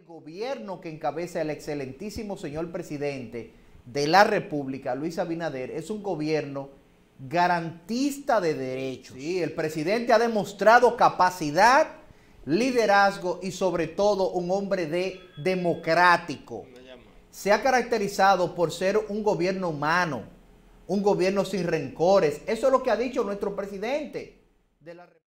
el gobierno que encabeza el excelentísimo señor presidente de la República, Luis Abinader, es un gobierno garantista de derechos. Sí, el presidente ha demostrado capacidad, liderazgo y sobre todo un hombre democrático. Se ha caracterizado por ser un gobierno humano, un gobierno sin rencores. Eso es lo que ha dicho nuestro presidente de la República.